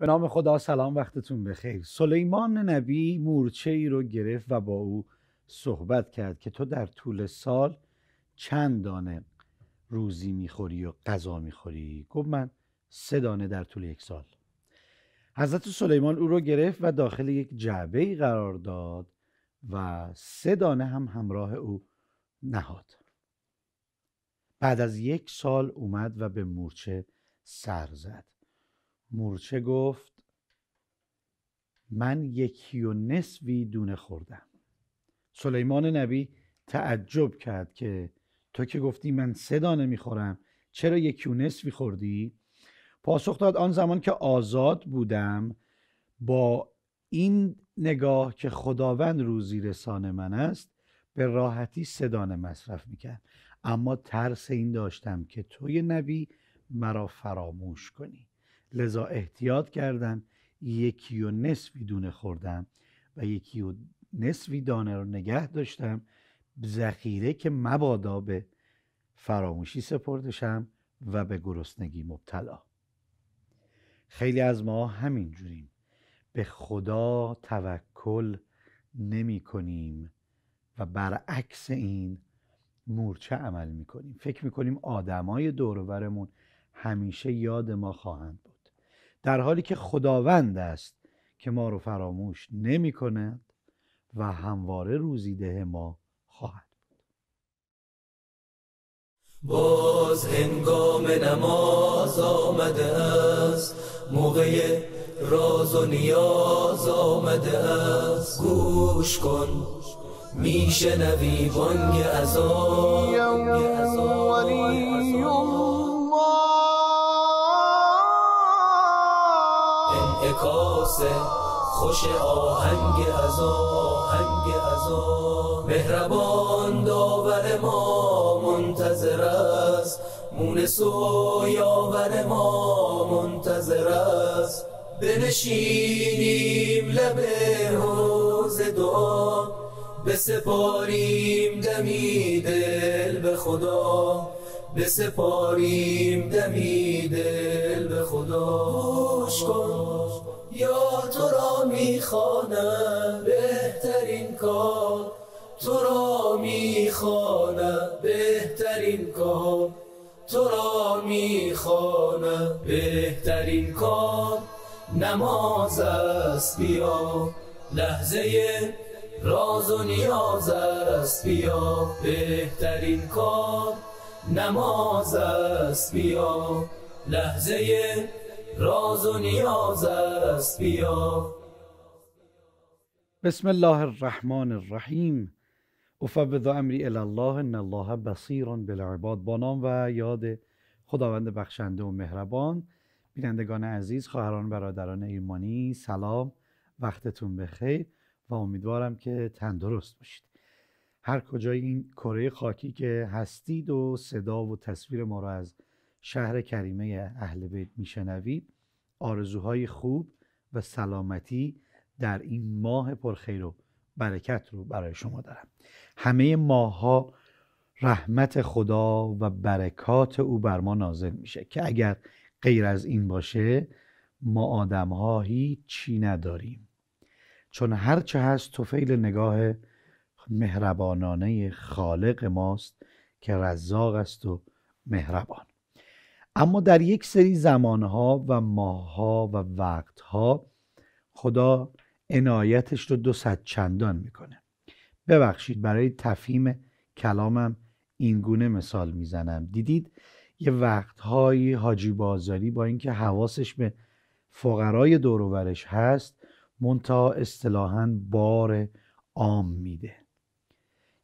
به نام خدا سلام وقتتون بخیر سلیمان نبی مورچه ای رو گرفت و با او صحبت کرد که تو در طول سال چند دانه روزی میخوری و غذا میخوری گفت من سه دانه در طول یک سال حضرت سلیمان او رو گرفت و داخل یک جعبه ای قرار داد و سه دانه هم همراه او نهاد بعد از یک سال اومد و به مورچه سر زد مورچه گفت من یکی و نصفی دونه خوردم سلیمان نبی تعجب کرد که تو که گفتی من سه دانه میخورم چرا یکی و نصفی خوردی؟ پاسخ داد آن زمان که آزاد بودم با این نگاه که خداوند روزی رسان من است به راحتی سه دانه مصرف میکرد اما ترس این داشتم که توی نبی مرا فراموش کنی لذا احتیاط کردم یکی و نصفی دونه خوردم و یکی و نصفی دانه رو نگه داشتم ذخیره که مبادا به فراموشی سپردشم و به گرسنگی مبتلا خیلی از ما همین جوریم به خدا توکل نمی کنیم و برعکس این مورچه عمل می کنیم فکر می کنیم آدمای دورورمون همیشه یاد ما خواهند بود در حالی که خداوند است که ما رو فراموش نمی کند و همواره روزی ده ما خواهد باز هنگام نماز آمده است موقع راز و نیاز آمده است گوش کن میشنوی بانگ از خوش آهنگ از آهنگ از مهربان داور ما منتظر است مونس و یاور ما منتظر است بنشینیم لب حوز دعا بسپاریم دمی دل به خدا بسپاریم دمی دل به خدا کن یا تو را میخوانم بهترین کار تو را میخوانم بهترین کار تو را میخوانم بهترین کار نماز است بیا لحظه راز و نیاز است بیا بهترین کار نماز است بیا لحظه راز و نیاز است بیا بسم الله الرحمن الرحیم افوض امری الی الله ان الله بصیر بالعباد با نام و یاد خداوند بخشنده و مهربان بینندگان عزیز خواهران برادران ایمانی سلام وقتتون بخیر و امیدوارم که تندرست باشید هر کجای این کره خاکی که هستید و صدا و تصویر ما را از شهر کریمه اهل بیت میشنوید آرزوهای خوب و سلامتی در این ماه پرخیر و برکت رو برای شما دارم همه ماهها رحمت خدا و برکات او بر ما نازل میشه که اگر غیر از این باشه ما آدم ها هیچی نداریم چون هرچه هست توفیل نگاه مهربانانه خالق ماست که رزاق است و مهربان اما در یک سری زمانها و ماهها و وقتها خدا عنایتش رو دو صد چندان میکنه ببخشید برای تفهیم کلامم اینگونه مثال میزنم دیدید یه وقتهایی حاجی بازاری با اینکه حواسش به فقرای دوروبرش هست منتها اصطلاحا بار عام میده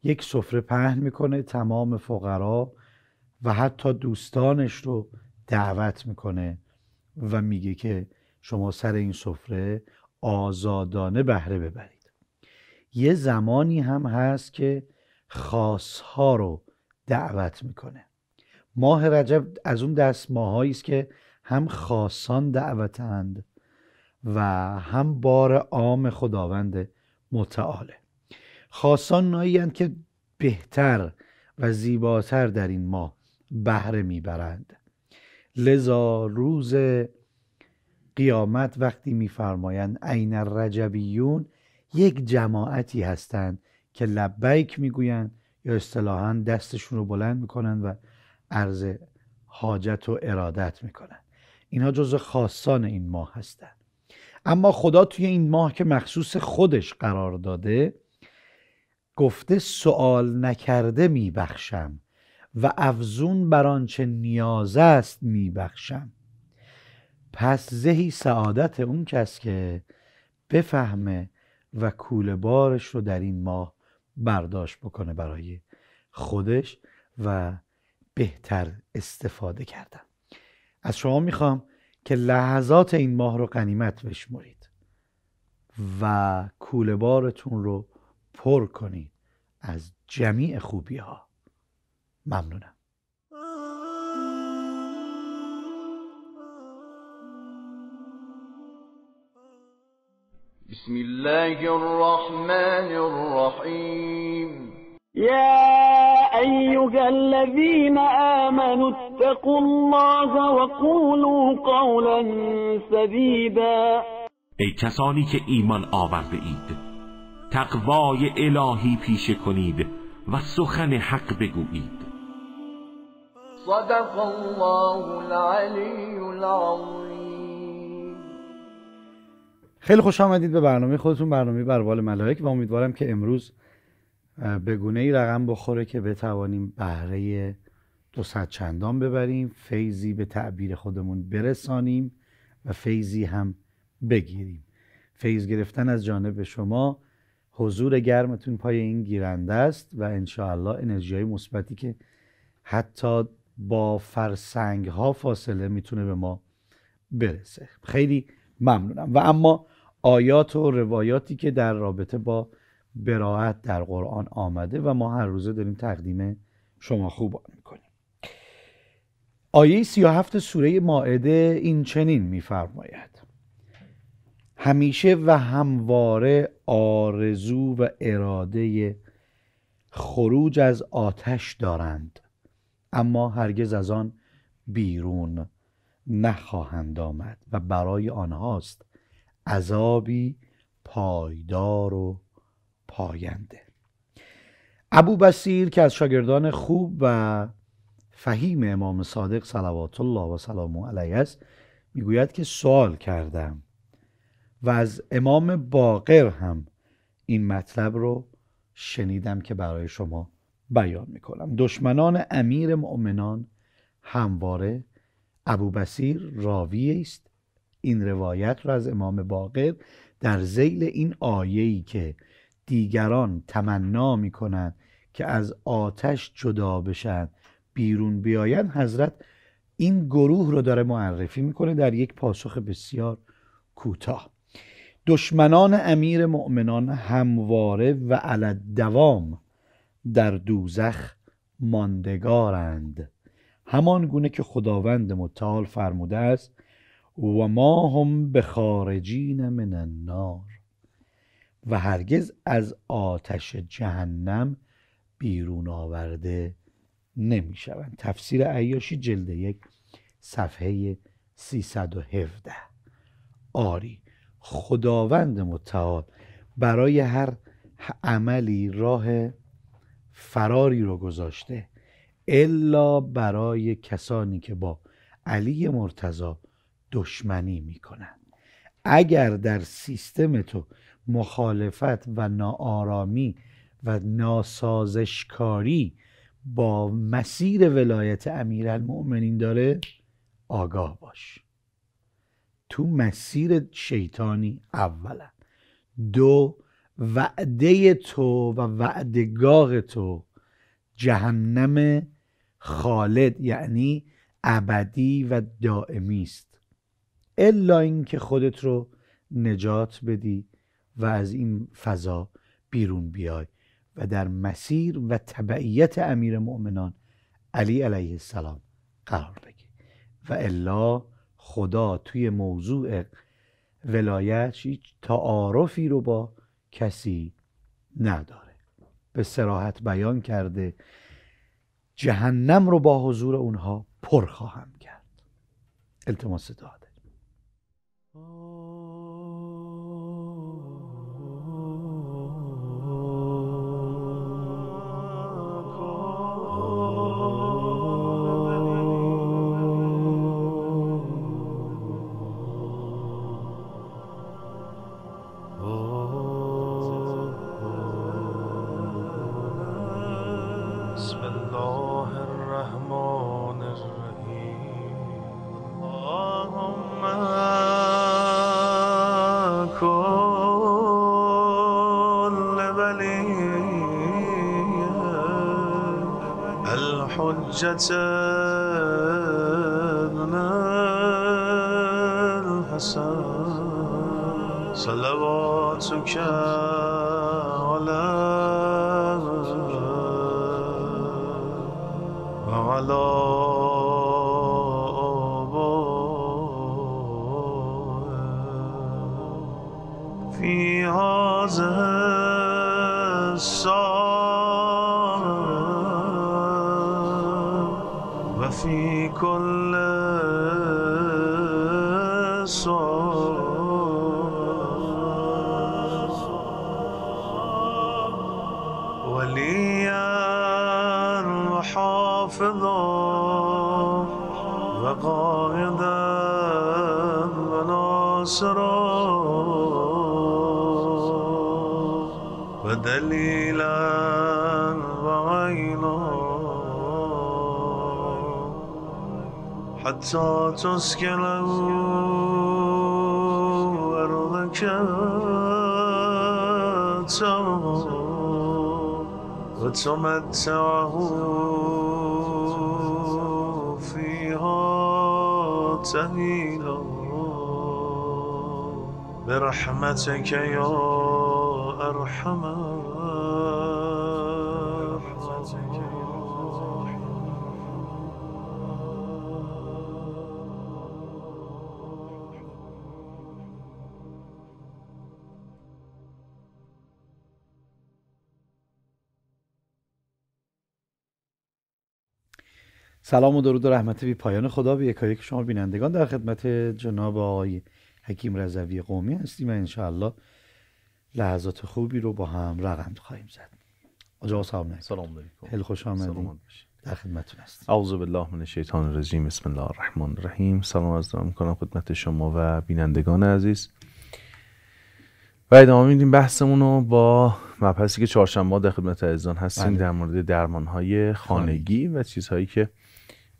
یک سفره پهن میکنه تمام فقرا و حتی دوستانش رو دعوت میکنه و میگه که شما سر این سفره آزادانه بهره ببرید یه زمانی هم هست که خاصها رو دعوت میکنه ماه رجب از اون دست ماهایی است که هم خاصان دعوتند و هم بار عام خداوند متعاله خاصان نایی که بهتر و زیباتر در این ماه بهره میبرند لذا روز قیامت وقتی میفرمایند عین الرجبیون یک جماعتی هستند که لبیک میگویند یا اصطلاحا دستشون رو بلند میکنند و عرض حاجت و ارادت میکنند اینها جز خاصان این ماه هستند اما خدا توی این ماه که مخصوص خودش قرار داده گفته سوال نکرده میبخشم و افزون بر آنچه نیاز است میبخشم پس زهی سعادت اون کس که بفهمه و کولبارش بارش رو در این ماه برداشت بکنه برای خودش و بهتر استفاده کردن از شما میخوام که لحظات این ماه رو قنیمت بشمرید و کول بارتون رو پر کنید از جمیع خوبی ها ممنونم بسم الله الرحمن الرحيم يا أيها الذين آمنوا اتقوا الله وقولوا قولا سديدا ای کسانی که ایمان آورده اید تقوای الهی پیشه کنید و سخن حق بگویید صدق الله العلی العظیم خیلی خوش آمدید به برنامه خودتون برنامه بربال ملائک و امیدوارم که امروز به گونه ای رقم بخوره که بتوانیم بهره دو صد چندان ببریم فیضی به تعبیر خودمون برسانیم و فیضی هم بگیریم فیض گرفتن از جانب شما حضور گرمتون پای این گیرنده است و انشاءالله انرژی های مثبتی که حتی با فرسنگ ها فاصله میتونه به ما برسه خیلی ممنونم و اما آیات و روایاتی که در رابطه با براعت در قرآن آمده و ما هر روزه داریم تقدیم شما خوبان میکنیم آیه 37 سوره ماعده این چنین میفرماید همیشه و همواره آرزو و اراده خروج از آتش دارند اما هرگز از آن بیرون نخواهند آمد و برای آنهاست عذابی پایدار و پاینده ابو بسیر که از شاگردان خوب و فهیم امام صادق صلوات الله و سلام علیه است میگوید که سوال کردم و از امام باقر هم این مطلب رو شنیدم که برای شما بیان میکنم دشمنان امیر مؤمنان همواره ابو بسیر راوی است این روایت را از امام باقر در زیل این آیه‌ای که دیگران تمنا میکنند که از آتش جدا بشن بیرون بیاین حضرت این گروه رو داره معرفی میکنه در یک پاسخ بسیار کوتاه دشمنان امیر مؤمنان همواره و علد دوام در دوزخ ماندگارند همان گونه که خداوند متعال فرموده است و ما هم به خارجین من النار و هرگز از آتش جهنم بیرون آورده نمی شوند تفسیر عیاشی جلد یک صفحه 317 آری خداوند متعال برای هر عملی راه فراری رو گذاشته الا برای کسانی که با علی مرتضا دشمنی میکنن اگر در سیستم تو مخالفت و ناآرامی و ناسازشکاری با مسیر ولایت امیرالمؤمنین داره آگاه باش تو مسیر شیطانی اولا دو وعده تو و وعدگاه تو جهنم خالد یعنی ابدی و دائمی است الا اینکه خودت رو نجات بدی و از این فضا بیرون بیای و در مسیر و تبعیت امیر مؤمنان علی علیه السلام قرار بگی و الا خدا توی موضوع ولایت هیچ تعارفی رو با کسی نداره به سراحت بیان کرده جهنم رو با حضور اونها پر خواهم کرد التماس داده Judson. حتى تسكن أرضك وتمتعه فيها تهيلا برحمتك يا أرحم سلام و درود و رحمت بی پایان خدا به یکایک شما بینندگان در خدمت جناب آقای حکیم رضوی قومی هستیم و انشاءالله لحظات خوبی رو با هم رقم خواهیم زد آجا سلام نکن سلام علیکم خیلی خوش آمدید در خدمتون هستیم اعوذ بالله من شیطان الرجیم بسم الله الرحمن الرحیم سلام از دارم کنم خدمت شما و بینندگان عزیز و ادامه میدیم بحثمون رو با مبحثی که چهارشنبه در خدمت عزیزان هستیم بله. در مورد درمان های خانگی و چیزهایی که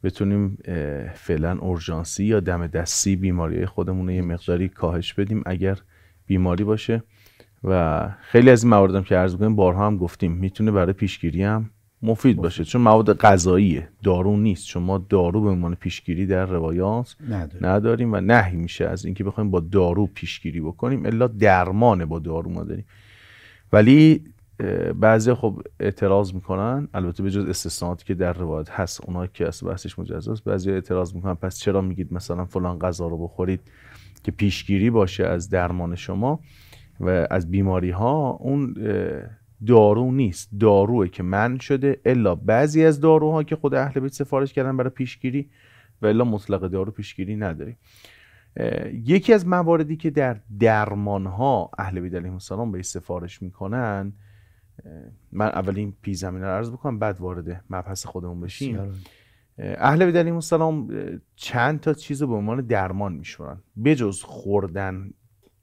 بتونیم فعلا اورژانسی یا دم دستی بیماری خودمون رو یه مقداری کاهش بدیم اگر بیماری باشه و خیلی از این مواردم که عرض می‌کنیم بارها هم گفتیم میتونه برای پیشگیری هم مفید باشه چون مواد غذاییه دارو نیست چون ما دارو به عنوان پیشگیری در روایات نداریم, و نهی میشه از اینکه بخوایم با دارو پیشگیری بکنیم الا درمان با دارو ما داریم ولی بعضی خب اعتراض میکنن البته به جز که در روایت هست اونا که از بحثش مجزا است بعضی اعتراض میکنن پس چرا میگید مثلا فلان غذا رو بخورید که پیشگیری باشه از درمان شما و از بیماری ها اون دارو نیست داروه که من شده الا بعضی از داروها که خود اهل بیت سفارش کردن برای پیشگیری و الا مطلق دارو پیشگیری نداری یکی از مواردی که در درمان ها اهل بیت علیهم السلام به سفارش میکنن من اولین پی زمینه رو عرض بکنم بعد وارد مبحث خودمون بشیم اهل بدن علیهم السلام چند تا چیز رو به عنوان درمان میشورن بجز خوردن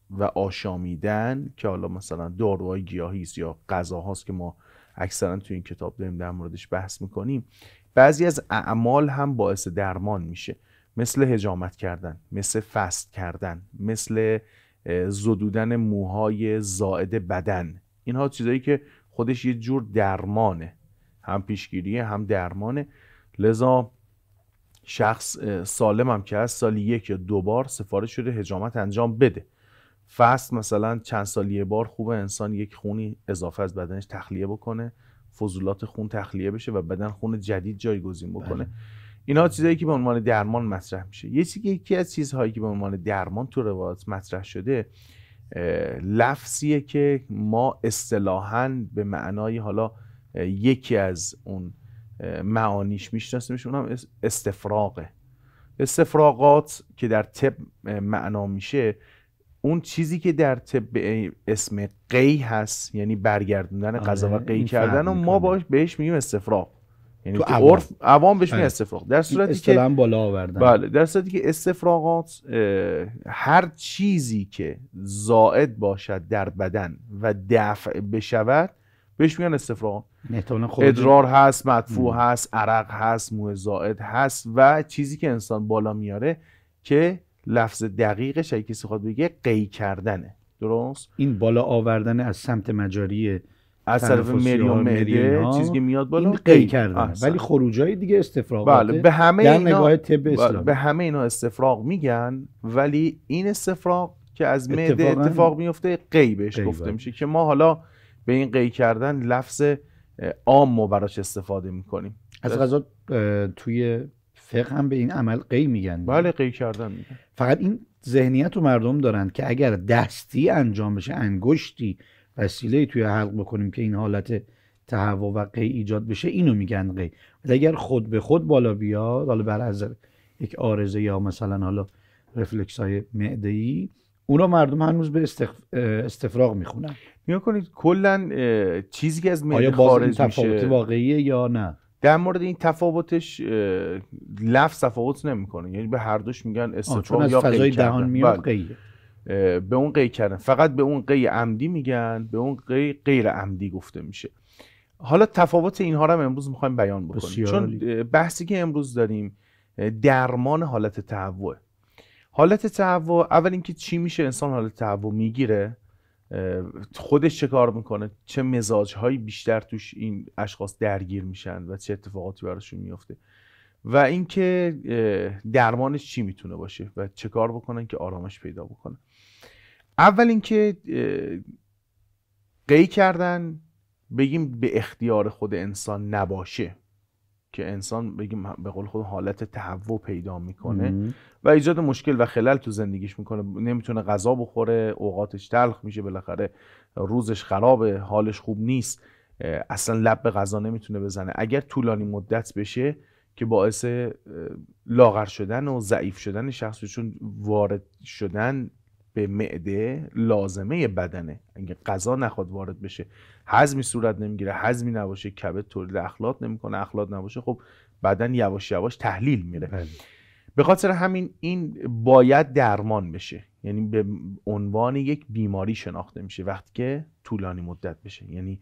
و آشامیدن که حالا مثلا داروهای گیاهی است یا غذاهاست که ما اکثرا تو این کتاب داریم در موردش بحث میکنیم بعضی از اعمال هم باعث درمان میشه مثل هجامت کردن مثل فست کردن مثل زدودن موهای زائد بدن اینها چیزایی که خودش یه جور درمانه هم پیشگیریه هم درمانه لذا شخص سالم هم که هست سال یک یا دو بار سفارش شده هجامت انجام بده فست مثلا چند سال یه بار خوب انسان یک خونی اضافه از بدنش تخلیه بکنه فضولات خون تخلیه بشه و بدن خون جدید جایگزین بکنه بله. اینا چیزایی که به عنوان درمان مطرح میشه یکی از چیزهایی که به عنوان درمان تو روایات مطرح شده لفظیه که ما اصطلاحا به معنای حالا یکی از اون معانیش میشناسیم اون هم استفراقه استفراقات که در طب معنا میشه اون چیزی که در طب اسم قی هست یعنی برگردوندن آره، قضا و قی کردن و ما باش بهش میگیم استفراق یعنی تو عرف عوام بهش میگن آره. استفراغ در صورتی که بالا آوردن بله در صورتی که استفراغات هر چیزی که زائد باشد در بدن و دفع بشود بهش میگن استفراغ ادرار هست مدفوع هست عرق هست موه زائد هست و چیزی که انسان بالا میاره که لفظ دقیقش اگه کسی خواهد بگه قی کردنه درست این بالا آوردن از سمت مجاریه. از طرف مری و چیزی که میاد بالا این قی کردن ولی خروجای دیگه استفراغ بله به همه نگاه طب بله، به همه اینا استفراغ میگن ولی این استفراغ که از معده اتفاق میفته قی بهش گفته بله. میشه که ما حالا به این قی کردن لفظ عام رو براش استفاده میکنیم از غذا توی فقه هم به این عمل قی میگن بله قی کردن میگن فقط این ذهنیت رو مردم دارن که اگر دستی انجام بشه انگشتی وسیله توی حلق بکنیم که این حالت تهوع و قی ایجاد بشه اینو میگن قی ولی اگر خود به خود بالا بیاد حالا بر از یک آرزه یا مثلا حالا رفلکس های معده ای اونا مردم هنوز به استفراغ میخونن نیا کنید کلا چیزی که از معده خارج میشه واقعیه یا نه در مورد این تفاوتش لفظ تفاوت نمیکنه یعنی به هر دوش میگن استفراغ یا از فضای دهان میاد بله. به اون قی کردن فقط به اون قی عمدی میگن به اون قی غیر عمدی گفته میشه حالا تفاوت اینها رو هم امروز میخوایم بیان بکنیم چون بحثی که امروز داریم درمان حالت تهوع حالت تهوع اول اینکه چی میشه انسان حالت تهوع میگیره خودش چه کار میکنه چه مزاجهایی بیشتر توش این اشخاص درگیر میشن و چه اتفاقاتی براشون میفته و اینکه درمانش چی میتونه باشه و چه کار بکنن که آرامش پیدا بکنن اول اینکه قی کردن بگیم به اختیار خود انسان نباشه که انسان بگیم به قول خود حالت تهوع پیدا میکنه و ایجاد مشکل و خلل تو زندگیش میکنه نمیتونه غذا بخوره اوقاتش تلخ میشه بالاخره روزش خرابه حالش خوب نیست اصلا لب به غذا نمیتونه بزنه اگر طولانی مدت بشه که باعث لاغر شدن و ضعیف شدن شخصشون وارد شدن به معده لازمه بدنه اگه غذا نخواد وارد بشه هضمی صورت نمیگیره هضمی نباشه کبد تولید اخلاط نمیکنه اخلاط نباشه خب بدن یواش یواش تحلیل میره بله. به خاطر همین این باید درمان بشه یعنی به عنوان یک بیماری شناخته میشه وقتی که طولانی مدت بشه یعنی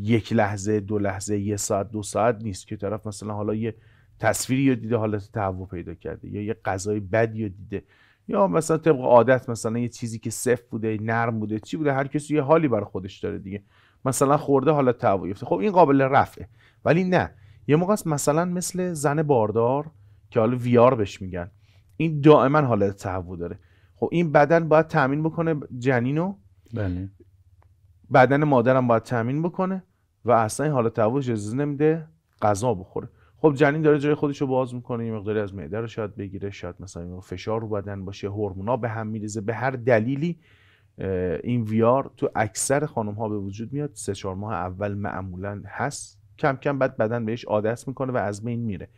یک لحظه دو لحظه یه ساعت دو ساعت نیست که طرف مثلا حالا یه تصویری یا دیده حالت تهوع پیدا کرده یا یه غذای بدی یا دیده یا مثلا طبق عادت مثلا یه چیزی که صف بوده نرم بوده چی بوده هر کسی یه حالی بر خودش داره دیگه مثلا خورده حالت گرفته خب این قابل رفعه ولی نه یه موقع مثلا مثل زن باردار که حالا ویار بهش میگن این دائما حالت تهوع داره خب این بدن باید تامین بکنه جنینو بله بدن مادرم باید تامین بکنه و اصلا این حالت تعو اجازه نمیده غذا بخوره خب جنین داره جای خودش رو باز میکنه یه مقداری از معده رو شاید بگیره شاید مثلا فشار رو بدن باشه هورمونا به هم میریزه به هر دلیلی این ویار تو اکثر خانم ها به وجود میاد سه چهار ماه اول معمولا هست کم کم بعد بدن بهش عادت میکنه و از بین میره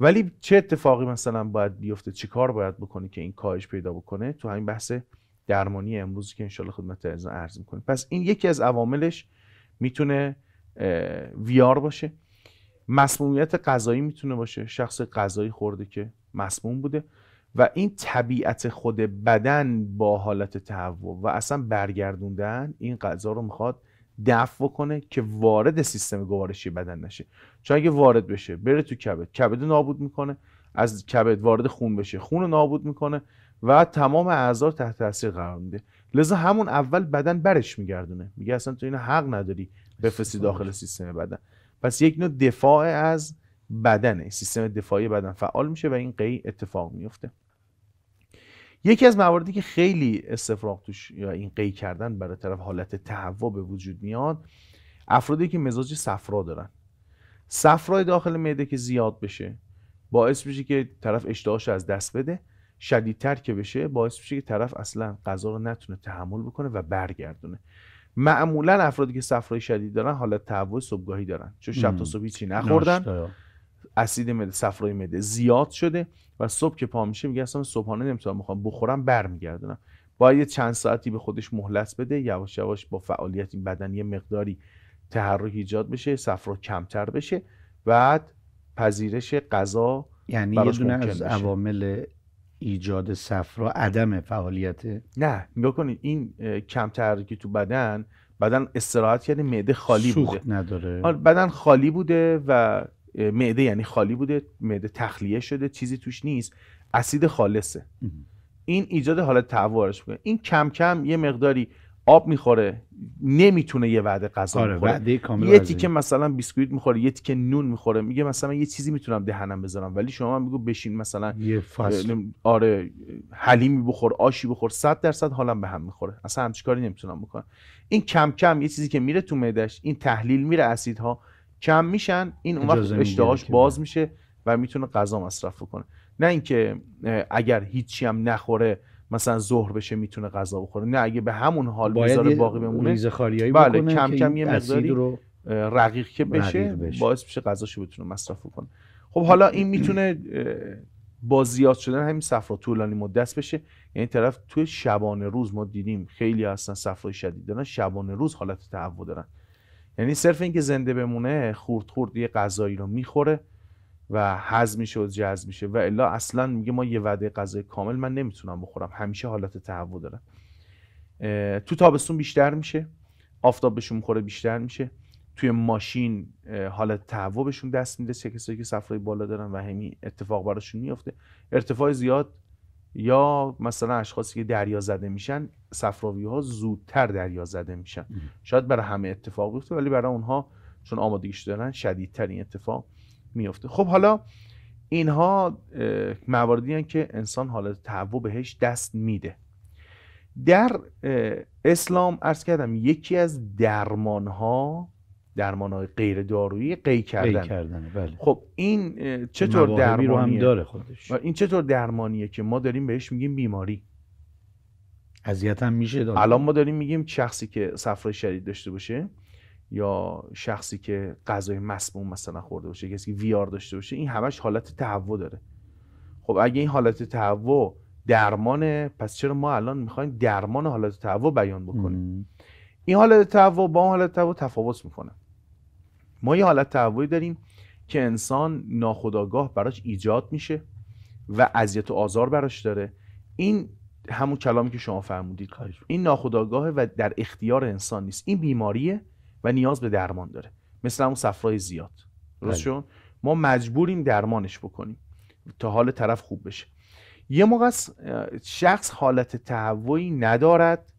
ولی چه اتفاقی مثلا باید بیفته چه کار باید بکنی که این کاهش پیدا بکنه تو همین بحث درمانی امروزی که انشالله خدمت عرض میکنیم پس این یکی از عواملش میتونه ویار باشه مسمومیت غذایی میتونه باشه شخص غذایی خورده که مسموم بوده و این طبیعت خود بدن با حالت تهوع و اصلا برگردوندن این غذا رو میخواد دفع کنه که وارد سیستم گوارشی بدن نشه چون اگه وارد بشه بره تو کبد کبد نابود میکنه از کبد وارد خون بشه خون نابود میکنه و تمام اعضا تحت تاثیر قرار میده لذا همون اول بدن برش میگردونه میگه اصلا تو این حق نداری بفرستی داخل سیستم بدن پس یک نوع دفاع از بدنه سیستم دفاعی بدن فعال میشه و این قی اتفاق میفته یکی از مواردی که خیلی استفراغ توش یا این قی کردن برای طرف حالت تهوع به وجود میاد افرادی که مزاج صفرا دارن صفرای داخل معده که زیاد بشه باعث میشه که طرف اشتهاش از دست بده شدیدتر که بشه باعث میشه که طرف اصلا غذا رو نتونه تحمل بکنه و برگردونه معمولا افرادی که صفرای شدید دارن حالت تهوع صبحگاهی دارن چون شب تا صبح چی نخوردن اسید مده صفرای مده زیاد شده و صبح که پا میشه میگه اصلا صبحانه نمیتونم میخوام بخورم برمیگردونم باید چند ساعتی به خودش مهلت بده یواش یواش با فعالیت بدن یه مقداری تحرک ایجاد بشه صفرا کمتر بشه بعد پذیرش غذا یعنی یه دونه از عوامل ایجاد صفرا عدم فعالیت نه نگاه کنید این کم که تو بدن بدن استراحت کرده یعنی معده خالی بوده نداره آره، بدن خالی بوده و معده یعنی خالی بوده معده تخلیه شده چیزی توش نیست اسید خالصه این ایجاد حالت تعوارش میکنه این کم کم یه مقداری آب میخوره نمیتونه یه وعده غذا آره، میخوره وعده کامل یه تیکه مثلا بیسکویت میخوره یه تیکه نون میخوره میگه مثلا یه چیزی میتونم دهنم بذارم ولی شما من میگو بشین مثلا یه فصل آره حلیمی بخور آشی بخور 100 درصد حالم به هم میخوره اصلا همچی کاری نمیتونم بکنم این کم کم یه چیزی که میره تو معدش این تحلیل میره اسیدها کم میشن این اون وقت اشتهاش باز میشه و میتونه غذا مصرف کنه نه اینکه اگر هیچی هم نخوره مثلا ظهر بشه میتونه غذا بخوره نه اگه به همون حال بذاره باقی بمونه ریز خالیایی بله کم کم یه مقداری رو رقیق که بشه, رقیق بشه. باعث میشه غذاشو بتونه مصرف کنه خب حالا این میتونه با زیاد شدن همین صفرا طولانی مدت بشه یعنی طرف توی شبانه روز ما دیدیم خیلی اصلا صفرای شدید دارن شبانه روز حالت تهوع دارن یعنی صرف اینکه زنده بمونه خورد خورد یه غذایی رو میخوره و هضم میشه و جذب میشه و الا اصلا میگه ما یه وعده غذای کامل من نمیتونم بخورم همیشه حالت تهوع دارم تو تابستون بیشتر میشه آفتاب بهشون میخوره بیشتر میشه توی ماشین حالت تهوع بهشون دست میده چه کسایی که سفرای بالا دارن و همین اتفاق براشون میفته ارتفاع زیاد یا مثلا اشخاصی که دریا زده میشن صفراوی ها زودتر دریا زده میشن شاید برای همه اتفاق بیفته ولی برای اونها چون آمادگیش دارن شدیدتر این اتفاق میفته خب حالا اینها مواردی هستند که انسان حالت تهوع بهش دست میده در اسلام ارز کردم یکی از درمان ها درمان های غیر دارویی قی کردن, کردن. بله. خب این چطور درمانیه رو هم داره خودش این چطور درمانیه که ما داریم بهش میگیم بیماری اذیت هم میشه داره. الان ما داریم میگیم شخصی که صفرای شدید داشته باشه یا شخصی که غذای مسموم مثلا خورده باشه کسی که ویار داشته باشه این همش حالت تهوع داره خب اگه این حالت تهوع درمانه پس چرا ما الان میخوایم درمان حالت تهوع بیان بکنیم این حالت تهوع با اون حالت تهوع تفاوت میکنه ما یه حالت تهوعی داریم که انسان ناخودآگاه براش ایجاد میشه و اذیت و آزار براش داره این همون کلامی که شما فرمودید این ناخودآگاه و در اختیار انسان نیست این بیماریه و نیاز به درمان داره مثل همون صفرای زیاد درست بله. ما مجبوریم درمانش بکنیم تا حال طرف خوب بشه یه موقع شخص حالت تهوعی ندارد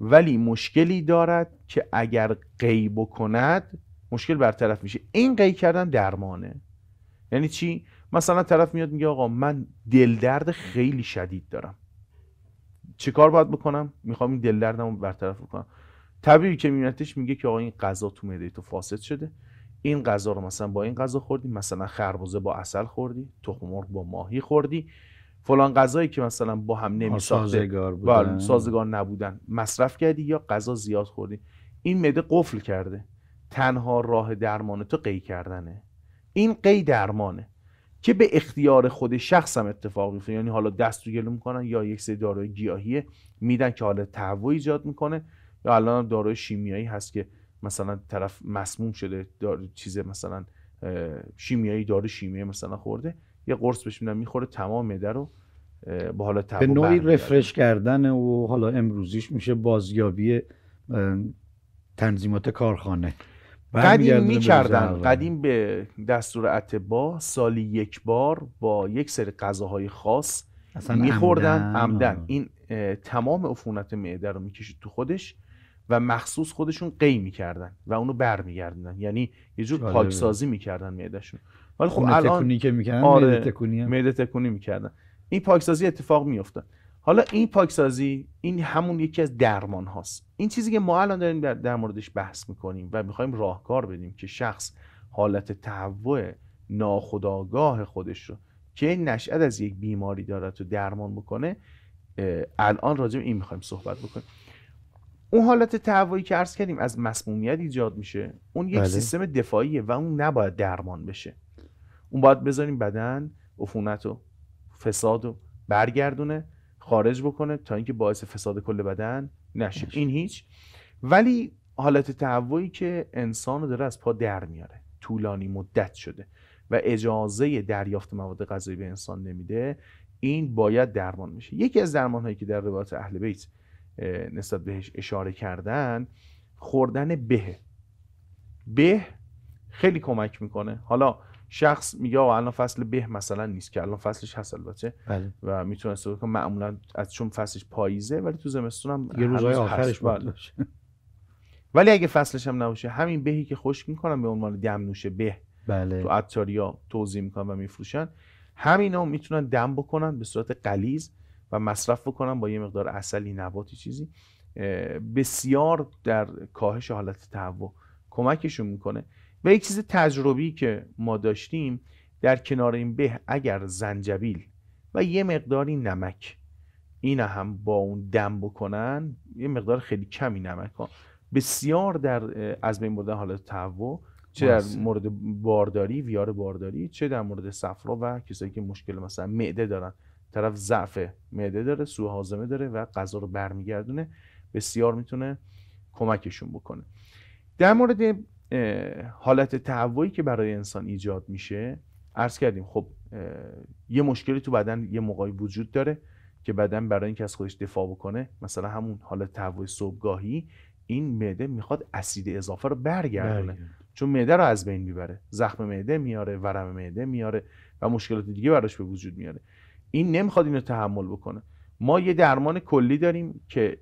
ولی مشکلی دارد که اگر قی بکند مشکل برطرف میشه این قی کردن درمانه یعنی چی مثلا طرف میاد میگه آقا من دل درد خیلی شدید دارم چه کار باید بکنم میخوام این دل دردم رو برطرف بکنم طبیعی که میونتش میگه که آقا این غذا تو معده تو فاسد شده این غذا رو مثلا با این غذا خوردی مثلا خربوزه با اصل خوردی تخم مرغ با ماهی خوردی فلان غذایی که مثلا با هم نمی سازگار بله، بودن سازگار نبودن مصرف کردی یا غذا زیاد خوردی این معده قفل کرده تنها راه درمان تو قی کردنه این قی درمانه که به اختیار خود شخص هم اتفاق میفته یعنی حالا دست رو گلو میکنن یا یک سری داروی گیاهی میدن که حالا تهوع ایجاد میکنه یا الان هم داروی شیمیایی هست که مثلا طرف مسموم شده داره چیز مثلا شیمیایی دارو شیمیایی مثلا خورده یه قرص بهش میدن میخوره تمام معده رو با حالا به نوعی رفرش کردن و حالا امروزیش میشه بازیابی تنظیمات کارخانه قدیم میکردن قدیم به دستور اتبا سالی یک بار با یک سری غذاهای خاص میخوردن عمدن این تمام عفونت معده رو میکشید تو خودش و مخصوص خودشون قی میکردن و اونو برمیگردوندن یعنی یه جور پاکسازی میکردن معدهشون ولی خب الان تکونی که میکردن آره تکونی میده تکونی میکردن این پاکسازی اتفاق میفتن حالا این پاکسازی این همون یکی از درمان هاست این چیزی که ما الان داریم در, موردش بحث میکنیم و میخوایم راهکار بدیم که شخص حالت تهوع ناخداگاه خودش رو که نشأت از یک بیماری دارد و درمان بکنه الان راجع به این میخوایم صحبت بکنیم اون حالت تهوعی که عرض کردیم از مسمومیت ایجاد میشه اون یک بله. سیستم دفاعیه و اون نباید درمان بشه اون باید بذاریم بدن عفونت و فساد و برگردونه خارج بکنه تا اینکه باعث فساد کل بدن نشه این هیچ ولی حالت تهوعی که انسان رو داره از پا در میاره طولانی مدت شده و اجازه دریافت مواد غذایی به انسان نمیده این باید درمان میشه یکی از درمان هایی که در روایت اهل بیت نسبت بهش اشاره کردن خوردن به به خیلی کمک میکنه حالا شخص میگه آقا الان فصل به مثلا نیست که الان فصلش هست البته بله. و میتونه استفاده معمولا از چون فصلش پاییزه ولی تو زمستون هم یه آخرش بله. ولی اگه فصلش هم نباشه همین بهی که خشک میکنن به عنوان نوشه به بله. تو عطاریا توضیح میکنن و میفروشن همینا میتونن دم بکنن به صورت قلیز و مصرف بکنم با یه مقدار اصلی نباتی چیزی بسیار در کاهش حالت تهوع کمکشون میکنه و یک چیز تجربی که ما داشتیم در کنار این به اگر زنجبیل و یه مقداری نمک این هم با اون دم بکنن یه مقدار خیلی کمی نمک ها بسیار در از بین بردن حالت تهوع چه در مورد بارداری ویار بارداری چه در مورد صفرا و کسایی که مشکل مثلا معده دارن طرف ضعف معده داره سوء هاضمه داره و غذا رو برمیگردونه بسیار میتونه کمکشون بکنه در مورد حالت تهوعی که برای انسان ایجاد میشه عرض کردیم خب یه مشکلی تو بدن یه موقعی وجود داره که بدن برای اینکه از خودش دفاع بکنه مثلا همون حالت تهوع صبحگاهی این معده میخواد اسید اضافه رو برگردونه چون معده رو از بین میبره زخم معده میاره ورم معده میاره و مشکلات دیگه براش به وجود میاره این نمیخواد اینو تحمل بکنه ما یه درمان کلی داریم که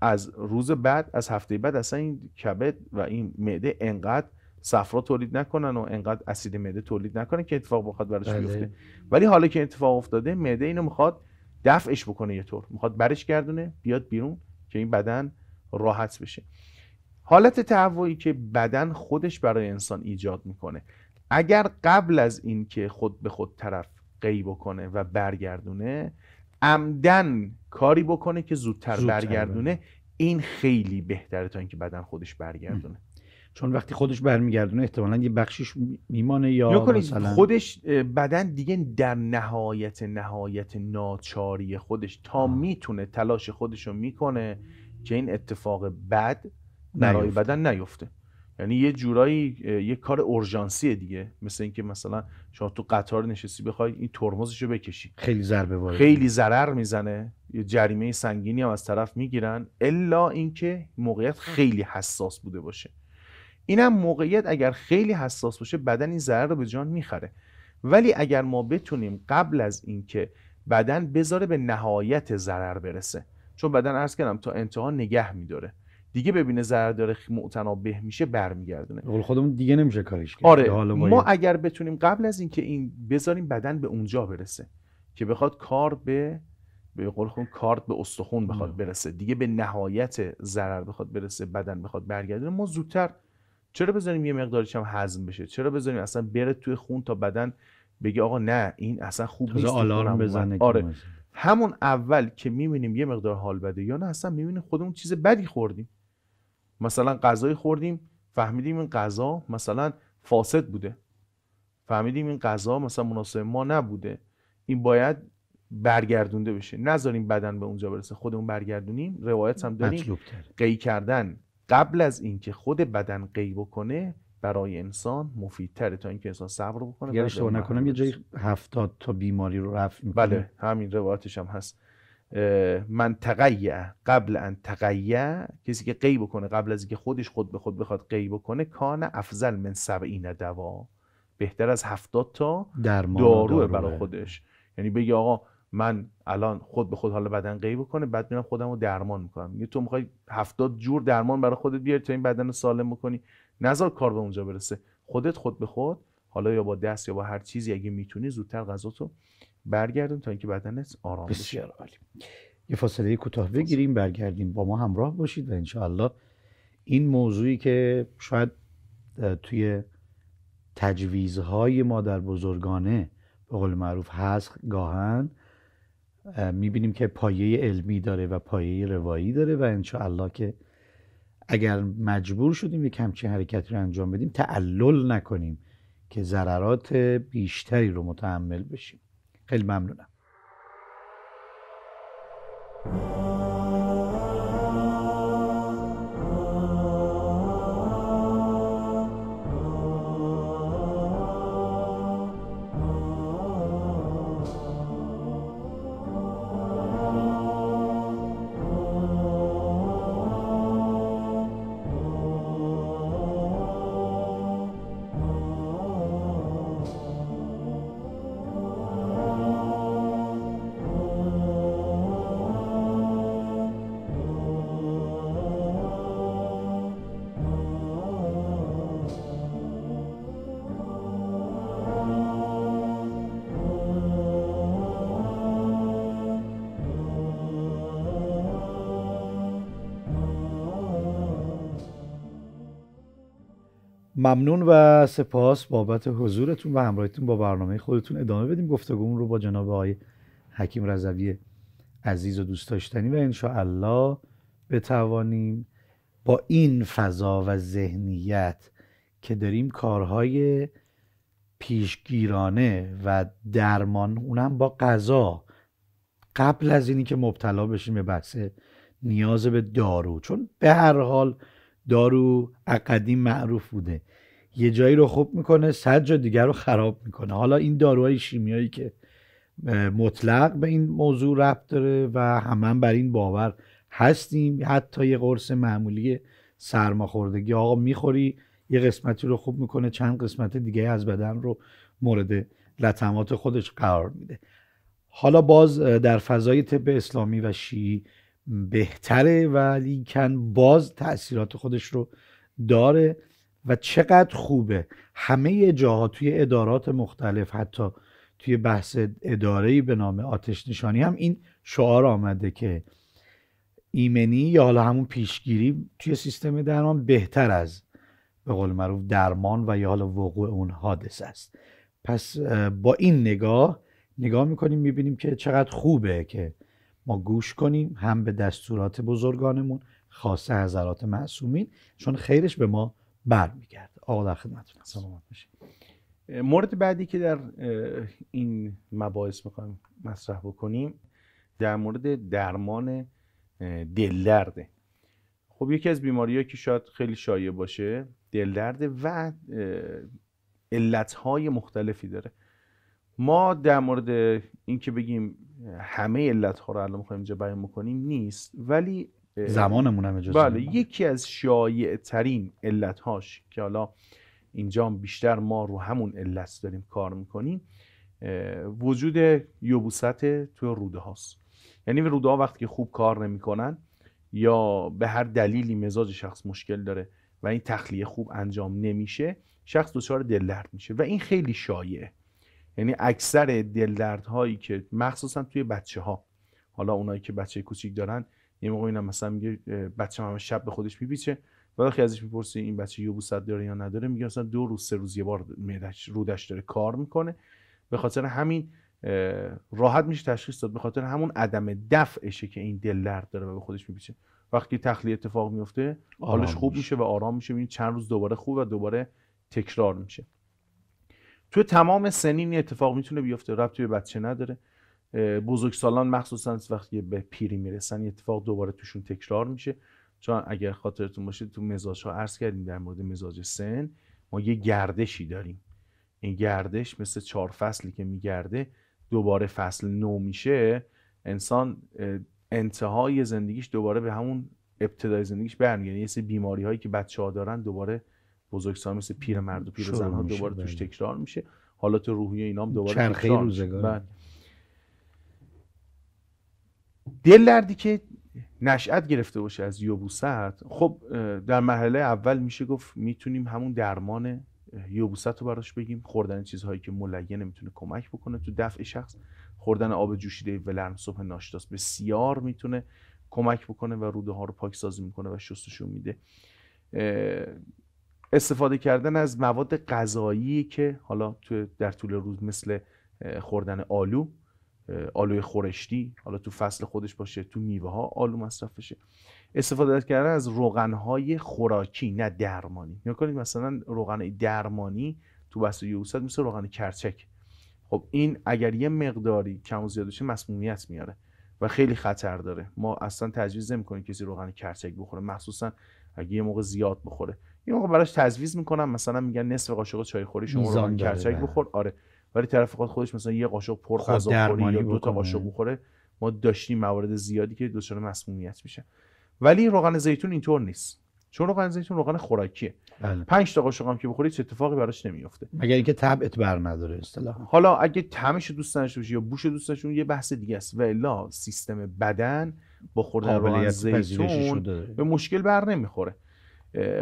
از روز بعد از هفته بعد اصلا این کبد و این معده انقدر صفرا تولید نکنن و انقدر اسید معده تولید نکنن که اتفاق بخواد براش بله. بیفته ولی حالا که اتفاق افتاده معده اینو میخواد دفعش بکنه یه طور میخواد برش گردونه بیاد بیرون که این بدن راحت بشه حالت تهوعی که بدن خودش برای انسان ایجاد میکنه اگر قبل از اینکه خود به خود طرف قی بکنه و برگردونه عمدن کاری بکنه که زودتر, برگردونه این خیلی بهتره تا اینکه بدن خودش برگردونه چون وقتی خودش برمیگردونه احتمالا یه بخشش میمانه یا مثلا خودش بدن دیگه در نهایت نهایت ناچاری خودش تا میتونه تلاش خودش رو میکنه که این اتفاق بد برای بدن نیفته یعنی یه جورایی یه کار اورژانسیه دیگه مثل اینکه مثلا شما تو قطار نشستی بخوای این ترمزشو بکشی خیلی ضربه وارد خیلی ضرر میزنه یه جریمه سنگینی هم از طرف میگیرن الا اینکه موقعیت خیلی حساس بوده باشه اینم موقعیت اگر خیلی حساس باشه بدن این ضرر رو به جان میخره ولی اگر ما بتونیم قبل از اینکه بدن بذاره به نهایت ضرر برسه چون بدن عرض کردم تا انتها نگه میداره دیگه ببینه ضرر داره معتنا به میشه برمیگردونه قول خودمون دیگه نمیشه کاریش کرد آره ما اگر بتونیم قبل از اینکه این بذاریم بدن به اونجا برسه که بخواد کار به به قول خون کارت به استخون بخواد برسه دیگه به نهایت ضرر بخواد برسه بدن بخواد برگردونه ما زودتر چرا بذاریم یه مقدارش هم هضم بشه چرا بذاریم اصلا بره توی خون تا بدن بگه آقا نه این اصلا خوب نیست بزنه آره همون اول که می‌بینیم یه مقدار حال بده یا نه اصلا می‌بینیم خودمون چیز بدی خوردیم مثلا غذای خوردیم فهمیدیم این غذا مثلا فاسد بوده فهمیدیم این غذا مثلا مناسب ما نبوده این باید برگردونده بشه نذاریم بدن به اونجا برسه خودمون برگردونیم روایت هم داریم قی کردن قبل از اینکه خود بدن قی بکنه برای انسان مفیدتره تا اینکه انسان صبر بکنه اگر اشتباه نکنم یه جایی هفتاد تا بیماری رو رفع میکنه بله همین روایتش هم هست من تقیع قبل ان تقیع کسی که قیب کنه قبل از اینکه خودش خود به خود بخواد قیب کنه کان افضل من سبعین دوا بهتر از هفتاد تا داروه برا خودش یعنی بگی آقا من الان خود به خود حالا بدن قیب کنه بعد میرم خودم رو درمان میکنم یه تو میخوای هفتاد جور درمان برای خودت بیاری تا این بدن رو سالم بکنی نزار کار به اونجا برسه خودت خود به خود حالا یا با دست یا با هر چیزی اگه میتونی زودتر تو. برگردون تا اینکه بدنت آرام بشه بسیار عالی یه فاصله کوتاه بگیریم برگردیم با ما همراه باشید و انشاءالله این موضوعی که شاید توی تجویزهای مادر بزرگانه به قول معروف هست گاهن میبینیم که پایه علمی داره و پایه روایی داره و انشاءالله که اگر مجبور شدیم یک کمچه حرکتی رو انجام بدیم تعلل نکنیم که ضررات بیشتری رو متحمل بشیم خیلی ممنونم ممنون و سپاس بابت حضورتون و همراهیتون با برنامه خودتون ادامه بدیم گفتگومون رو با جناب آقای حکیم رضوی عزیز و دوست داشتنی و انشاءالله بتوانیم با این فضا و ذهنیت که داریم کارهای پیشگیرانه و درمان اونم با غذا قبل از اینی که مبتلا بشیم به بحث نیاز به دارو چون به هر حال دارو قدیم معروف بوده یه جایی رو خوب میکنه صد جا دیگر رو خراب میکنه حالا این داروهای شیمیایی که مطلق به این موضوع ربط داره و همه بر این باور هستیم حتی یه قرص معمولی سرماخوردگی آقا میخوری یه قسمتی رو خوب میکنه چند قسمت دیگه از بدن رو مورد لطمات خودش قرار میده حالا باز در فضای طب اسلامی و شیعی بهتره و لیکن باز تاثیرات خودش رو داره و چقدر خوبه همه جاها توی ادارات مختلف حتی توی بحث اداره به نام آتش نشانی هم این شعار آمده که ایمنی یا حالا همون پیشگیری توی سیستم درمان بهتر از به قول معروف درمان و یا حالا وقوع اون حادث است پس با این نگاه نگاه میکنیم میبینیم که چقدر خوبه که ما گوش کنیم هم به دستورات بزرگانمون خاصه حضرات معصومین چون خیرش به ما برمیگرده آقا در خدمتتون سلامت باشید مورد بعدی که در این مباحث میخوایم مطرح بکنیم در مورد درمان دلدرده خب یکی از بیماری که شاید خیلی شایع باشه دلدرده و علتهای مختلفی داره ما در مورد اینکه بگیم همه علت ها رو الان میخوایم اینجا بیان بکنیم نیست ولی زمانمون هم اجازه بله یکی از شایع ترین علت هاش که حالا اینجا بیشتر ما رو همون علت داریم کار میکنیم وجود یبوست تو روده هاست یعنی روده ها وقتی که خوب کار نمیکنن یا به هر دلیلی مزاج شخص مشکل داره و این تخلیه خوب انجام نمیشه شخص دچار دل درد میشه و این خیلی شایعه یعنی اکثر دل هایی که مخصوصا توی بچه ها حالا اونایی که بچه کوچیک دارن یه موقع اینا مثلا میگه بچه هم شب به خودش میپیچه و وقتی ازش میپرسی این بچه یوبوست داره یا نداره میگه مثلا دو روز سه روز یه بار رودش داره کار میکنه به خاطر همین راحت میشه تشخیص داد به خاطر همون عدم دفعشه که این دل درد داره و به خودش میپیچه وقتی تخلیه اتفاق میفته حالش خوب میشه و آرام میشه چند روز دوباره خوب و دوباره تکرار میشه تو تمام سنین اتفاق میتونه بیفته ربطی به بچه نداره بزرگسالان مخصوصا وقتی به پیری میرسن اتفاق دوباره توشون تکرار میشه چون اگر خاطرتون باشه تو مزاج ها عرض کردیم در مورد مزاج سن ما یه گردشی داریم این گردش مثل چهار فصلی که میگرده دوباره فصل نو میشه انسان انتهای زندگیش دوباره به همون ابتدای زندگیش برمیگرده یه سری بیماری هایی که بچه ها دارن دوباره بزرگسال مثل پیر مرد و پیر زن ها دوباره توش بله. تکرار میشه حالات روحی اینا هم دوباره میشه روزگار بله. دل دردی که نشأت گرفته باشه از یوبوست خب در مرحله اول میشه گفت میتونیم همون درمان یوبوست رو براش بگیم خوردن چیزهایی که ملینه میتونه کمک بکنه تو دفع شخص خوردن آب جوشیده ولرم صبح ناشتاس بسیار میتونه کمک بکنه و روده ها رو پاک سازی میکنه و شستشون میده استفاده کردن از مواد غذایی که حالا تو در طول روز مثل خوردن آلو آلو خورشتی حالا تو فصل خودش باشه تو میوه ها آلو مصرف بشه استفاده کردن از روغن های خوراکی نه درمانی نگاه مثلا روغن درمانی تو یه یوسد مثل روغن کرچک خب این اگر یه مقداری کم و زیاد بشه مسمومیت میاره و خیلی خطر داره ما اصلا تجویز نمی کنیم کسی روغن کرچک بخوره مخصوصا اگه یه موقع زیاد بخوره این موقع براش تزویز میکنم مثلا میگن نصف قاشق چای خوری شما رو کرچک بخور آره ولی طرف خود خودش مثلا یه قاشق پر غذا خب، خوری یا دو تا قاشق بخوره ما داشتیم موارد زیادی که دچار مسمومیت میشه ولی روغن زیتون اینطور نیست چون روغن زیتون روغن خوراکیه بله. 5 تا قاشق هم که بخوری چه اتفاقی براش نمیفته مگر اینکه طبعت بر نداره اصطلاحا حالا اگه تمش دوست داشته باشی یا بوش دوست داشته یه بحث دیگه است و الا سیستم بدن با خوردن روغن زیتون به مشکل بر نمیخوره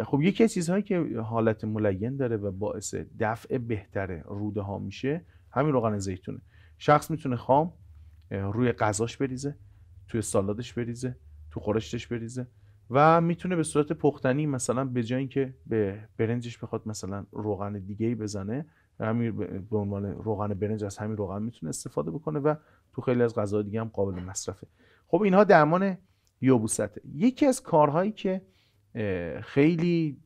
خب یکی از چیزهایی که حالت ملین داره و باعث دفع بهتر روده ها میشه همین روغن زیتونه شخص میتونه خام روی غذاش بریزه توی سالادش بریزه تو خورشتش بریزه و میتونه به صورت پختنی مثلا به جای اینکه به برنجش بخواد مثلا روغن دیگه ای بزنه همین به عنوان روغن برنج از همین روغن میتونه استفاده بکنه و تو خیلی از غذاهای دیگه هم قابل مصرفه خب اینها درمان یوبوسته یکی از کارهایی که خیلی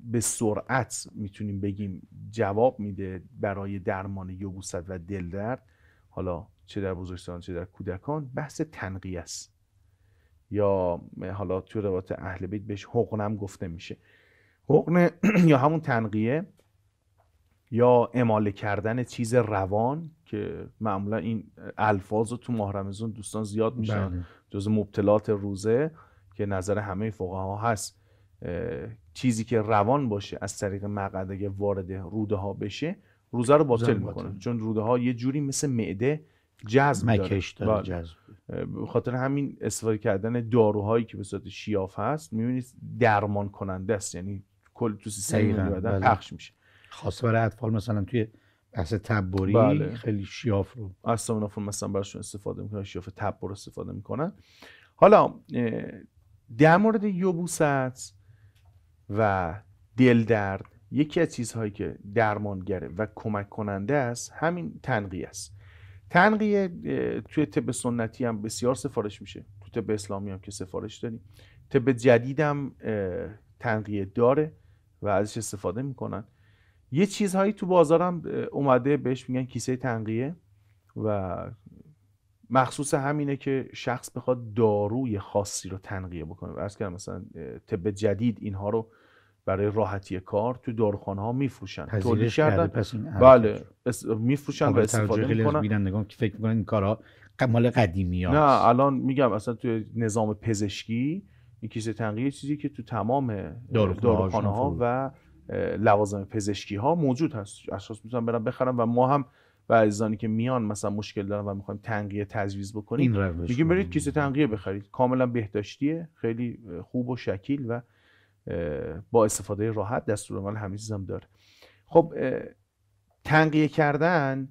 به سرعت میتونیم بگیم جواب میده برای درمان یبوست و دل دلدرد حالا چه در بزرگسالان چه در کودکان بحث تنقیه است یا حالا تو روایت اهل بیت بهش حقنم گفته میشه حقن یا همون تنقیه یا اماله کردن چیز روان که معمولا این الفاظ رو تو محرمزون دوستان زیاد میشن بله. جز مبتلات روزه که نظر همه فقها هست چیزی که روان باشه از طریق مقعد وارد روده ها بشه روزه رو باطل میکنه چون روده ها یه جوری مثل معده جذب مکش داره, بله. جذب خاطر همین استفاده کردن داروهایی که به صورت شیاف هست میبینید درمان کننده است یعنی کل تو سیستم بدن بله. پخش میشه خاصه برای اطفال مثلا توی بحث تبری بله. خیلی شیاف رو اصلا مثلا براشون استفاده میکنن شیاف تبر استفاده میکنن حالا در مورد یوبوست و دلدرد یکی از چیزهایی که درمانگره و کمک کننده است همین تنقیه است تنقیه توی طب سنتی هم بسیار سفارش میشه تو طب اسلامی هم که سفارش داریم طب جدیدم تنقیه داره و ازش استفاده میکنن یه چیزهایی تو بازارم اومده بهش میگن کیسه تنقیه و مخصوص همینه که شخص بخواد داروی خاصی رو تنقیه بکنه ارز کردم مثلا طب جدید اینها رو برای راحتی کار تو داروخانه ها میفروشن تولید کردن بله اس... میفروشن خب، و استفاده میکنن نگم که فکر میکنن این کارها مال قدیمی هاست. نه الان میگم اصلا تو نظام پزشکی این کیسه تنقیه چیزی که تو تمام داروخانه ها و لوازم پزشکی ها موجود هست اساس میتونن برن بخرم و ما هم و عزیزانی که میان مثلا مشکل دارن و میخوایم تنقیه تجویز بکنیم میگیم برید کیسه تنقیه بخرید کاملا بهداشتیه خیلی خوب و شکیل و با استفاده راحت دستور عمل همه چیزم داره خب تنقیه کردن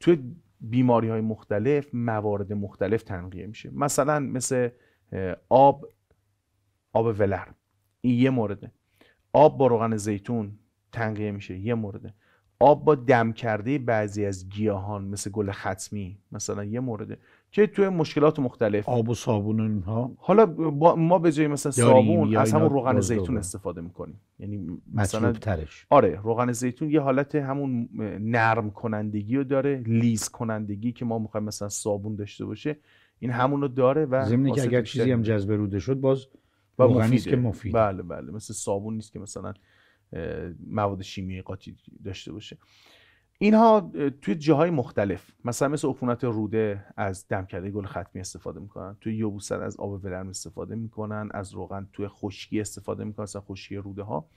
توی بیماری های مختلف موارد مختلف تنقیه میشه مثلا مثل آب آب ولر این یه مورده آب با روغن زیتون تنقیه میشه یه مورده آب با دم کرده بعضی از گیاهان مثل گل ختمی مثلا یه مورده که توی مشکلات مختلف آب و صابون اینها حالا ما به جای مثلا صابون از همون روغن زیتون استفاده میکنیم یعنی مثلا ترش آره روغن زیتون یه حالت همون نرم کنندگی رو داره لیز کنندگی که ما میخوایم مثلا صابون داشته باشه این همون رو داره و که اگر چیزی هم جذب روده شد باز و که مفید بله بله مثل صابون نیست که مثلا مواد شیمیایی قاطی داشته باشه اینها توی جاهای مختلف مثلا مثل عفونت روده از کرده گل ختمی استفاده میکنن توی یبوست از آب ولرم استفاده میکنن از روغن توی خشکی استفاده میکنن مثلا خشکی روده ها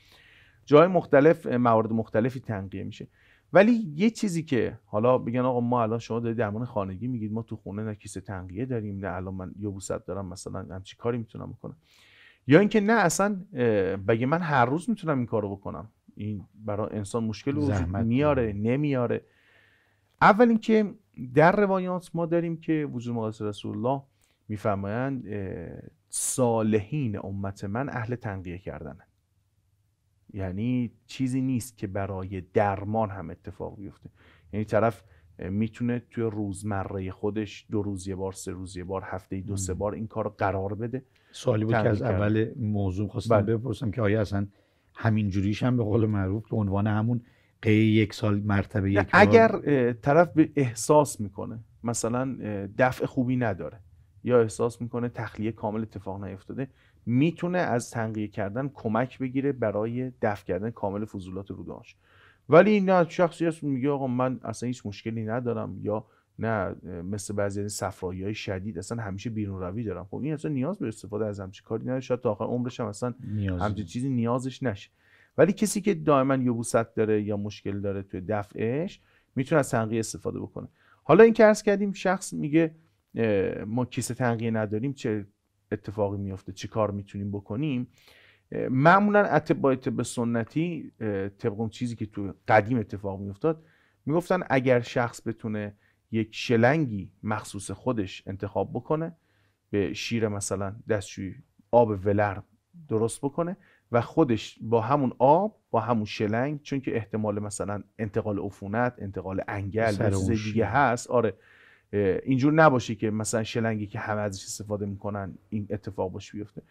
جای مختلف موارد مختلفی تنقیه میشه ولی یه چیزی که حالا بگن آقا ما الان شما دارید درمان خانگی میگید ما تو خونه نه تنقیه داریم نه الان من یبوست دارم مثلا همچی کاری میتونم بکنم یا اینکه نه اصلا بگه من هر روز میتونم این کارو بکنم این برای انسان مشکل وجود میاره نمیاره اول اینکه در روایات ما داریم که وجود مقدس رسول الله میفرمایند صالحین امت من اهل تنقیه کردنن یعنی چیزی نیست که برای درمان هم اتفاق بیفته یعنی طرف میتونه توی روزمره خودش دو روز یه بار سه روز یه بار هفته دو سه بار این کار قرار بده سوالی بود که از اول موضوع خواستم بله. بپرسم که آیا اصلا همین جوریش هم به قول معروف به عنوان همون قی یک سال مرتبه یک اگر طرف به احساس میکنه مثلا دفع خوبی نداره یا احساس میکنه تخلیه کامل اتفاق نیفتاده میتونه از تنقیه کردن کمک بگیره برای دفع کردن کامل فضولات رودانش ولی نه شخصی هست میگه آقا من اصلا هیچ مشکلی ندارم یا نه مثل بعضی از های شدید اصلا همیشه بیرون روی دارم خب این اصلا نیاز به استفاده از همچی کاری نداره شاید تا آخر عمرش هم اصلا همچین چیزی نیازش نشه ولی کسی که دائما یبوست داره یا مشکل داره توی دفعش میتونه از تنقیه استفاده بکنه حالا این که عرض کردیم شخص میگه ما کیسه تنقیه نداریم چه اتفاقی میفته چه کار میتونیم بکنیم معمولا اتباع طب سنتی طبق چیزی که تو قدیم اتفاق میافتاد میگفتن اگر شخص بتونه یک شلنگی مخصوص خودش انتخاب بکنه به شیر مثلا دستشوی آب ولر درست بکنه و خودش با همون آب با همون شلنگ چون که احتمال مثلا انتقال عفونت انتقال انگل و چیز دیگه هست آره اینجور نباشه که مثلا شلنگی که همه ازش استفاده میکنن این اتفاق باش بیفته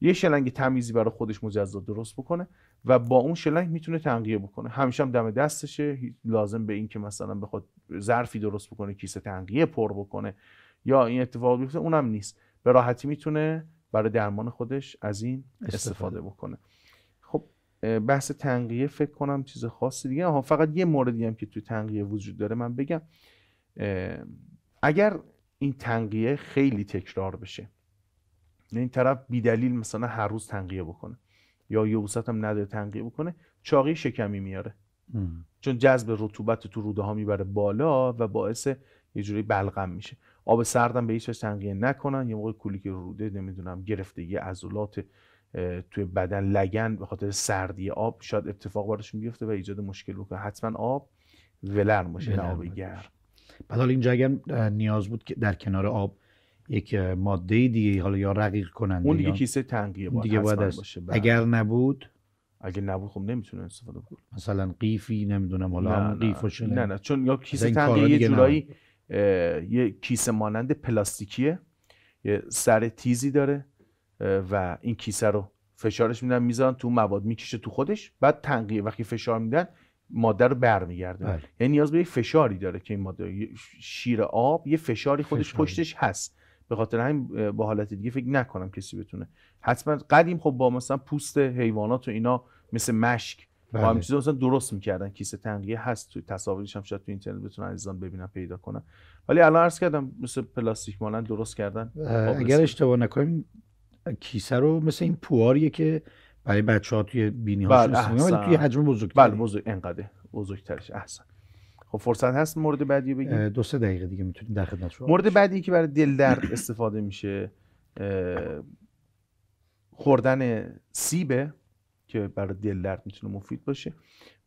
یه شلنگ تمیزی برای خودش مجزا درست بکنه و با اون شلنگ میتونه تنقیه بکنه همیشه هم دم دستشه لازم به این که مثلا بخواد ظرفی درست بکنه کیسه تنقیه پر بکنه یا این اتفاق بیفته اونم نیست به راحتی میتونه برای درمان خودش از این استفاده, بکنه خب بحث تنقیه فکر کنم چیز خاصی دیگه ها فقط یه موردی هم که تو تنقیه وجود داره من بگم اگر این تنقیه خیلی تکرار بشه یعنی این طرف بیدلیل مثلا هر روز تنقیه بکنه یا یبوست هم نداره تنقیه بکنه چاقی شکمی میاره چون جذب رطوبت تو روده ها میبره بالا و باعث یه جوری بلغم میشه آب سردم به هیچ تنقیه نکنن یه موقع کولیک روده نمیدونم گرفتگی عضلات توی بدن لگن به خاطر سردی آب شاید اتفاق براشون بیفته و ایجاد مشکل بکنه حتما آب ولرم باشه آب گرم اینجا اگر نیاز بود که در کنار آب یک ماده دیگه حالا یا رقیق کننده اون دیگه کیسه تنقیه باید دیگه باید باشه بله. اگر نبود اگه نبود خب نمیتونه استفاده کنه مثلا قیفی نمیدونم حالا نه نه. نه چون یا کیسه تنقیه یه جورایی یه کیسه مانند پلاستیکیه یه سر تیزی داره و این کیسه رو فشارش میدن میذارن تو مواد میکشه تو خودش بعد تنقیه وقتی فشار میدن ماده رو برمیگرده بله. یعنی نیاز به یه فشاری داره که این ماده شیر آب یه فشاری خودش پشتش هست به خاطر همین با حالت دیگه فکر نکنم کسی بتونه حتما قدیم خب با مثلا پوست حیوانات و اینا مثل مشک بله. با همین چیزا مثلا درست میکردن کیسه تنقیه هست تو تصاویرش هم شاید تو اینترنت بتونن عزیزان ببینن پیدا کنن ولی الان عرض کردم مثل پلاستیک مانند درست کردن اگر اشتباه نکنیم کیسه رو مثل این پواریه که برای بچه ها توی بینی هاشون بله توی حجم بزرگتر بله بزرگ انقدر بزرگترش احسن خب فرصت هست مورد بعدی بگیم دو سه دقیقه دیگه میتونید در خدمت شما مورد بعدی که برای دل درد استفاده میشه خوردن سیبه که برای دل درد میتونه مفید باشه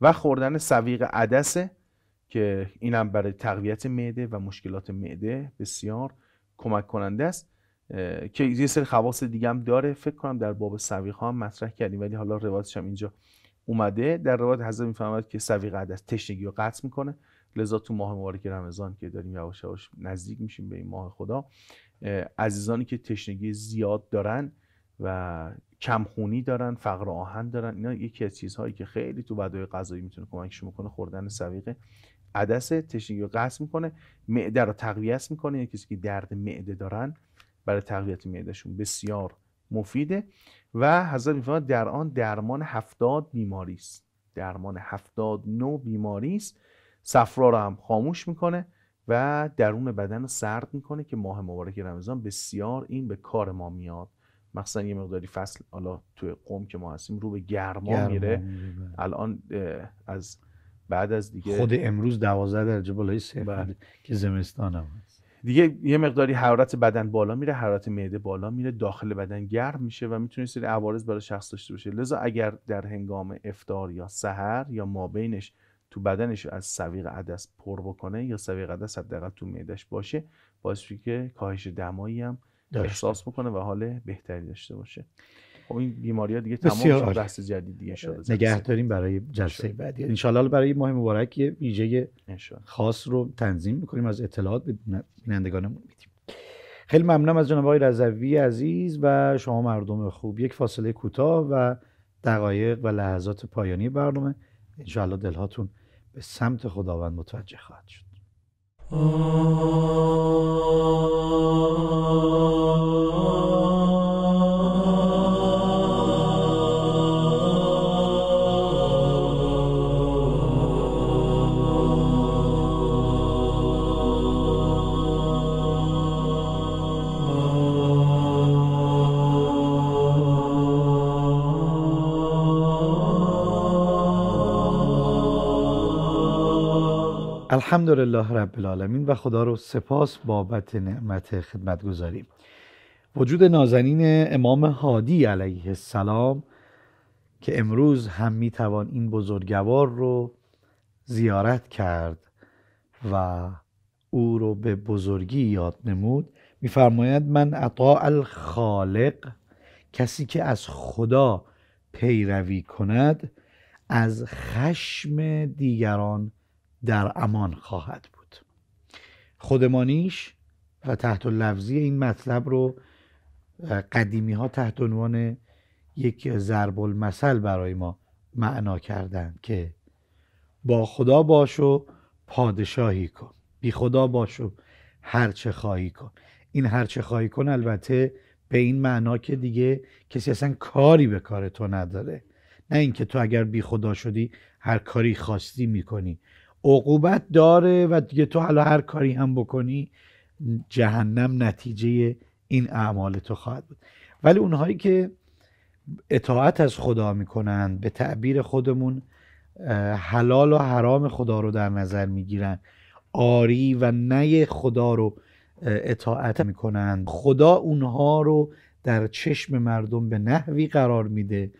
و خوردن سویق عدسه که اینم برای تقویت معده و مشکلات معده بسیار کمک کننده است که یه سری خواص دیگه هم داره فکر کنم در باب سویق ها هم مطرح کردیم ولی حالا روایتش هم اینجا اومده در روایت حضرت میفهمد که سویق عدس تشنگی رو قطع میکنه لذا تو ماه مبارک رمضان که داریم یواش یواش نزدیک میشیم به این ماه خدا عزیزانی که تشنگی زیاد دارن و کمخونی دارن فقر آهن دارن اینا یکی از چیزهایی که خیلی تو بدای غذایی میتونه کمکشون میکنه خوردن سویق عدس تشنگی رو قصد میکنه معده رو تقویت میکنه یا یعنی کسی که درد معده دارن برای تقویت معدهشون بسیار مفیده و حضرت میفرماد در آن درمان هفتاد بیماری است درمان هفتاد نو بیماری است صفرا رو هم خاموش میکنه و درون بدن رو سرد میکنه که ماه مبارک رمضان بسیار این به کار ما میاد مخصوصا یه مقداری فصل حالا توی قوم که ما هستیم رو به گرما, میره بله. الان از بعد از دیگه خود امروز 12 درجه بالای صفر بله. که زمستان هم هست دیگه یه مقداری حرارت بدن بالا میره حرارت معده بالا میره داخل بدن گرم میشه و میتونه سری عوارض برای شخص داشته باشه لذا اگر در هنگام افطار یا سحر یا مابینش تو بدنش از سویق عدس پر بکنه یا سویق عدس حداقل تو معدش باشه باعث که کاهش دمایی هم داشته. احساس بکنه و حال بهتری داشته باشه خب این بیماری ها دیگه تمام بحث جدید دیگه شد آره، نگه داریم برای جلسه بعدی انشالله برای ماه مبارک یه ویژه خاص رو تنظیم میکنیم از اطلاعات به بینندگانمون میدیم خیلی ممنونم از جناب آقای رضوی عزیز و شما مردم خوب یک فاصله کوتاه و دقایق و لحظات پایانی برنامه انشاءالله دلهاتون به سمت خداوند متوجه خواهد شد الحمدلله رب العالمین و خدا رو سپاس بابت نعمت گذاریم وجود نازنین امام هادی علیه السلام که امروز هم میتوان این بزرگوار رو زیارت کرد و او رو به بزرگی یاد نمود میفرماید من عطا الخالق کسی که از خدا پیروی کند از خشم دیگران در امان خواهد بود خودمانیش و تحت لفظی این مطلب رو قدیمی ها تحت عنوان یک ضرب المثل برای ما معنا کردند که با خدا باش و پادشاهی کن بی خدا باش و هرچه خواهی کن این هرچه خواهی کن البته به این معنا که دیگه کسی اصلا کاری به کار تو نداره نه اینکه تو اگر بی خدا شدی هر کاری خواستی میکنی عقوبت داره و دیگه تو حالا هر کاری هم بکنی جهنم نتیجه این اعمال تو خواهد بود ولی اونهایی که اطاعت از خدا میکنند به تعبیر خودمون حلال و حرام خدا رو در نظر میگیرن آری و نی خدا رو اطاعت میکنند خدا اونها رو در چشم مردم به نحوی قرار میده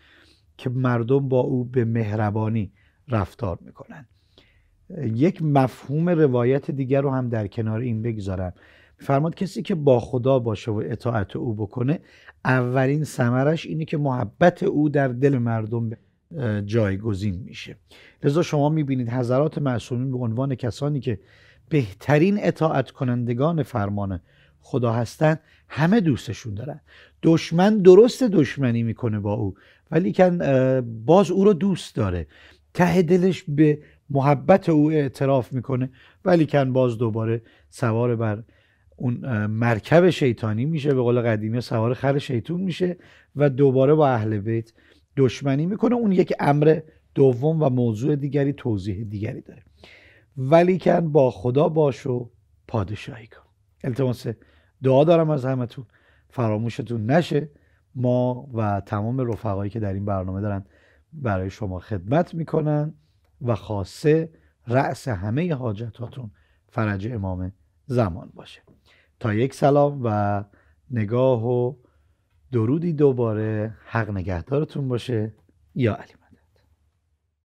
که مردم با او به مهربانی رفتار میکنن. یک مفهوم روایت دیگر رو هم در کنار این بگذارم فرماد کسی که با خدا باشه و اطاعت او بکنه اولین سمرش اینه که محبت او در دل مردم جایگزین میشه لذا شما میبینید حضرات معصومین به عنوان کسانی که بهترین اطاعت کنندگان فرمان خدا هستند همه دوستشون دارن دشمن درست دشمنی میکنه با او ولیکن باز او رو دوست داره ته دلش به محبت او اعتراف میکنه ولی کن باز دوباره سوار بر اون مرکب شیطانی میشه به قول قدیمی سوار خر شیطون میشه و دوباره با اهل بیت دشمنی میکنه اون یک امر دوم و موضوع دیگری توضیح دیگری داره ولی کن با خدا باش و پادشاهی کن التماس دعا دارم از همتون فراموشتون نشه ما و تمام رفقایی که در این برنامه دارن برای شما خدمت میکنن و خاصه رأس همه حاجتاتون فرج امام زمان باشه تا یک سلام و نگاه و درودی دوباره حق نگهدارتون باشه یا علی